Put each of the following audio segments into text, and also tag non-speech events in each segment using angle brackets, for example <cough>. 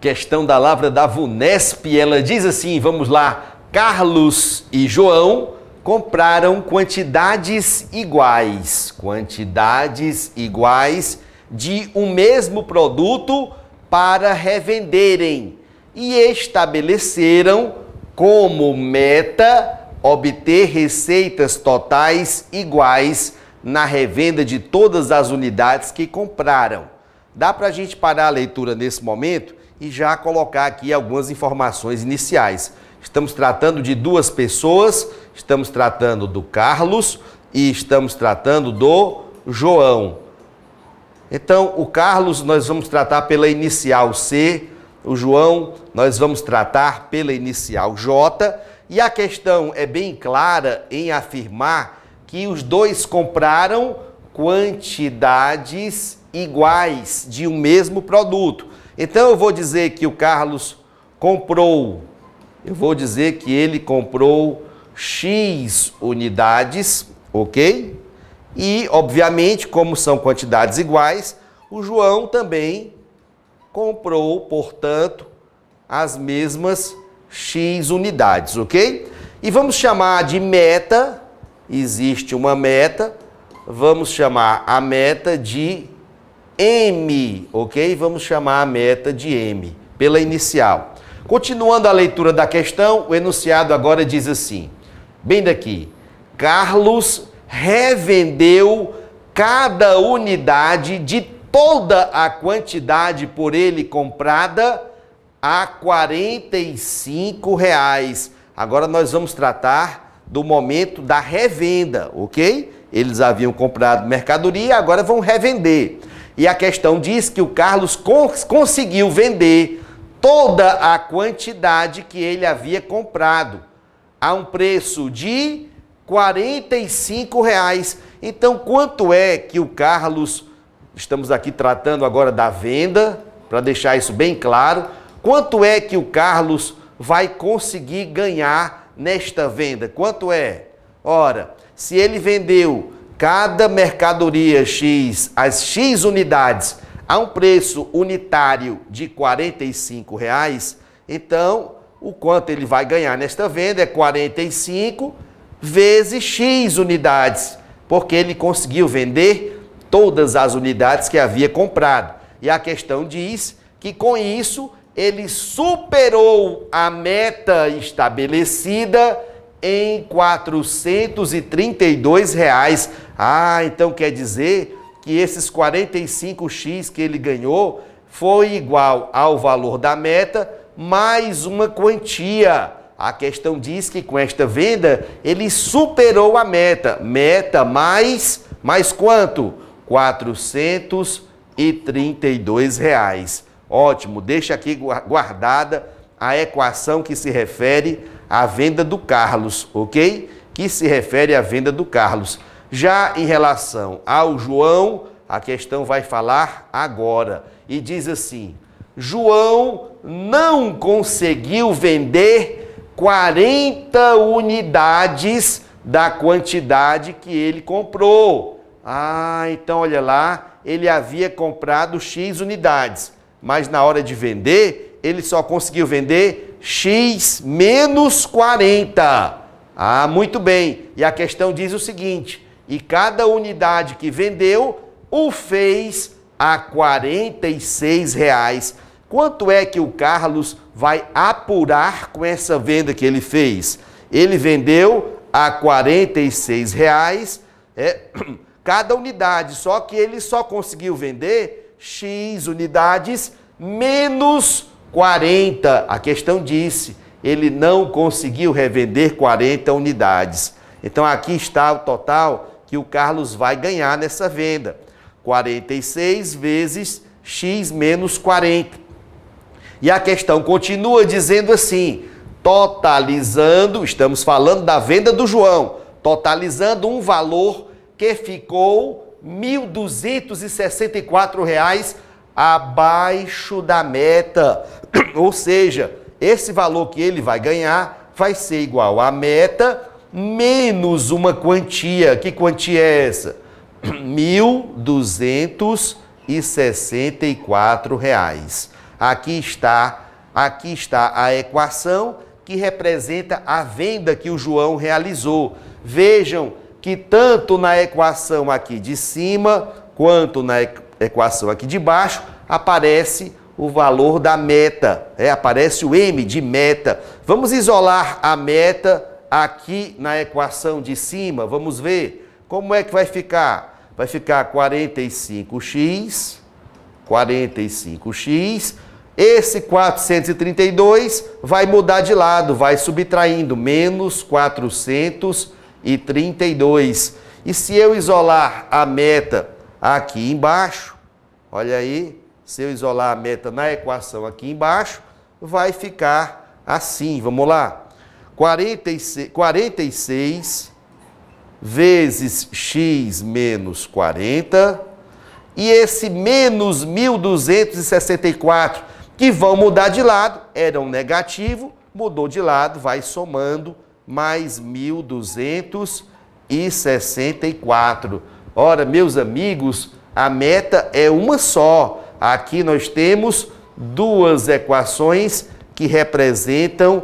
questão da lavra da VUNESP, ela diz assim, vamos lá, Carlos e João compraram quantidades iguais, quantidades iguais de um mesmo produto para revenderem e estabeleceram como meta obter receitas totais iguais na revenda de todas as unidades que compraram. Dá para a gente parar a leitura nesse momento e já colocar aqui algumas informações iniciais. Estamos tratando de duas pessoas, estamos tratando do Carlos e estamos tratando do João. Então, o Carlos nós vamos tratar pela inicial C, o João nós vamos tratar pela inicial J, e a questão é bem clara em afirmar que os dois compraram quantidades iguais de um mesmo produto. Então eu vou dizer que o Carlos comprou, eu vou dizer que ele comprou X unidades, ok? E, obviamente, como são quantidades iguais, o João também comprou, portanto, as mesmas X unidades, ok? E vamos chamar de meta, existe uma meta, vamos chamar a meta de M, ok? Vamos chamar a meta de M, pela inicial. Continuando a leitura da questão, o enunciado agora diz assim: bem daqui, Carlos revendeu cada unidade de toda a quantidade por ele comprada a R$ reais. Agora nós vamos tratar do momento da revenda, ok? Eles haviam comprado mercadoria, agora vão revender. E a questão diz que o Carlos cons conseguiu vender toda a quantidade que ele havia comprado a um preço de 45 reais. Então, quanto é que o Carlos, estamos aqui tratando agora da venda, para deixar isso bem claro, quanto é que o Carlos vai conseguir ganhar nesta venda? Quanto é? Ora, se ele vendeu cada mercadoria X, as X unidades, a um preço unitário de R$ reais. então o quanto ele vai ganhar nesta venda é 45 vezes X unidades, porque ele conseguiu vender todas as unidades que havia comprado. E a questão diz que com isso ele superou a meta estabelecida em 432. Reais. Ah, então quer dizer que esses 45x que ele ganhou foi igual ao valor da meta mais uma quantia. A questão diz que com esta venda ele superou a meta. Meta mais mais quanto? 432 reais. Ótimo, deixa aqui guardada a equação que se refere à venda do Carlos, ok? Que se refere à venda do Carlos. Já em relação ao João, a questão vai falar agora. E diz assim: João não conseguiu vender 40 unidades da quantidade que ele comprou. Ah, então olha lá, ele havia comprado X unidades, mas na hora de vender, ele só conseguiu vender X menos 40. Ah, muito bem. E a questão diz o seguinte: e cada unidade que vendeu o fez a R$ reais. Quanto é que o Carlos vai apurar com essa venda que ele fez? Ele vendeu a R$ reais é, <clears throat> cada unidade, só que ele só conseguiu vender X unidades menos 40, a questão disse, ele não conseguiu revender 40 unidades. Então aqui está o total que o Carlos vai ganhar nessa venda. 46 vezes x menos 40. E a questão continua dizendo assim: totalizando, estamos falando da venda do João, totalizando um valor que ficou R$ 1.264,00 abaixo da meta. <clears throat> Ou seja, esse valor que ele vai ganhar vai ser igual à meta menos uma quantia. Que quantia é essa? R$ <clears throat> 1.264. Aqui está, aqui está a equação que representa a venda que o João realizou. Vejam que tanto na equação aqui de cima, quanto na, equação aqui de baixo, aparece o valor da meta, é, aparece o M de meta. Vamos isolar a meta aqui na equação de cima, vamos ver como é que vai ficar. Vai ficar 45x, 45x, esse 432 vai mudar de lado, vai subtraindo, menos 432. E se eu isolar a meta aqui embaixo, olha aí, se eu isolar a meta na equação aqui embaixo, vai ficar assim, vamos lá. 46, vezes x menos 40 e esse menos 1.264 que vão mudar de lado, era um negativo, mudou de lado, vai somando mais 1.264. Ora, meus amigos, a meta é uma só. Aqui nós temos duas equações que representam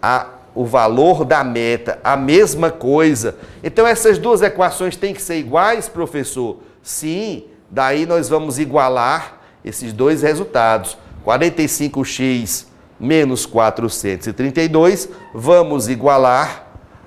a, o valor da meta, a mesma coisa. Então essas duas equações têm que ser iguais, professor? Sim, daí nós vamos igualar esses dois resultados. 45x menos 432, vamos igualar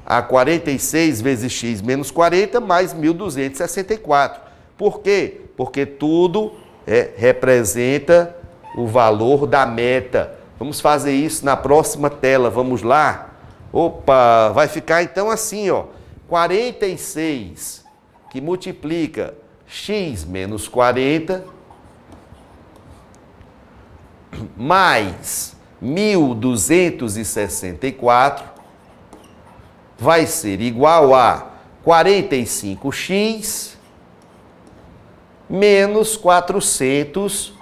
a 46 vezes x menos 40 mais 1264. Por quê? Porque tudo é, representa o valor da meta. Vamos fazer isso na próxima tela, vamos lá? Opa, vai ficar então assim, ó. 46 que multiplica x menos 40 mais 1264 vai ser igual a 45x menos 432.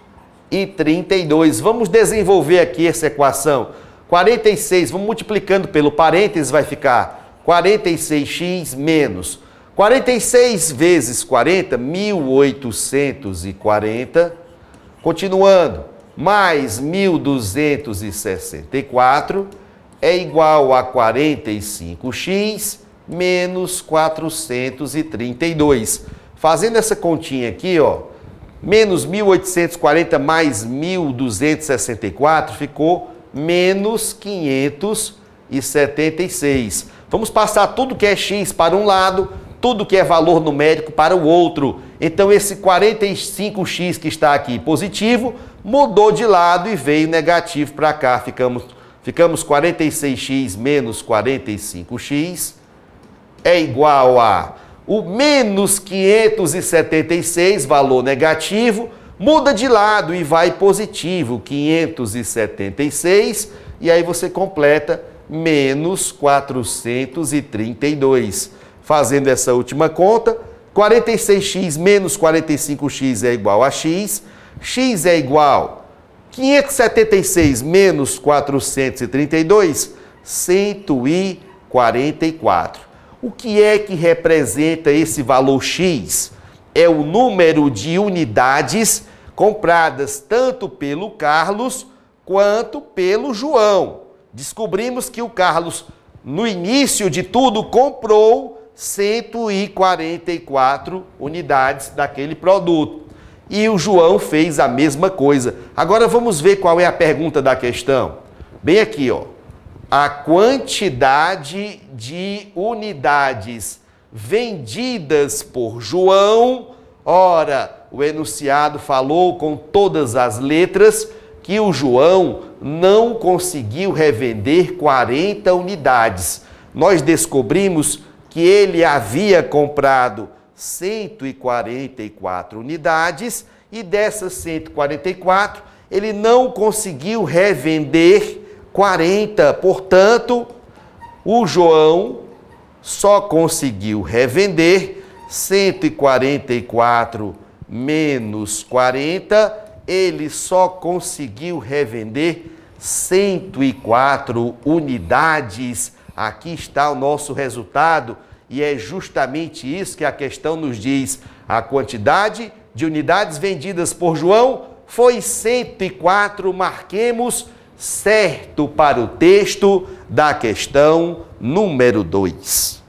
Vamos desenvolver aqui essa equação. 46, vamos multiplicando pelo parênteses, vai ficar 46x menos 46 vezes 40, 1840. Continuando, mais 1264 é igual a 45x menos 432. Fazendo essa continha aqui, ó, menos 1.840 mais 1.264 ficou menos 576. Vamos passar tudo que é x para um lado, tudo que é valor numérico para o outro. Então esse 45x que está aqui positivo mudou de lado e veio negativo para cá. Ficamos Ficamos 46x menos 45x é igual a o menos 576, valor negativo, muda de lado e vai positivo, 576, e aí você completa menos 432. Fazendo essa última conta, 46x menos 45x é igual a x, x é igual 576 menos 432, 144. O que é que representa esse valor X? É o número de unidades compradas tanto pelo Carlos quanto pelo João. Descobrimos que o Carlos, no início de tudo, comprou 144 unidades daquele produto. E o João fez a mesma coisa. Agora vamos ver qual é a pergunta da questão. Bem aqui, ó. A quantidade de unidades vendidas por João, ora, o enunciado falou com todas as letras que o João não conseguiu revender 40 unidades. Nós descobrimos que ele havia comprado 144 unidades e dessas 144 ele não conseguiu revender 40. Portanto, o João só conseguiu revender 144 menos 40, ele só conseguiu revender 104 unidades. Aqui está o nosso resultado. E é justamente isso que a questão nos diz. A quantidade de unidades vendidas por João foi 104, marquemos certo para o texto da questão número 2.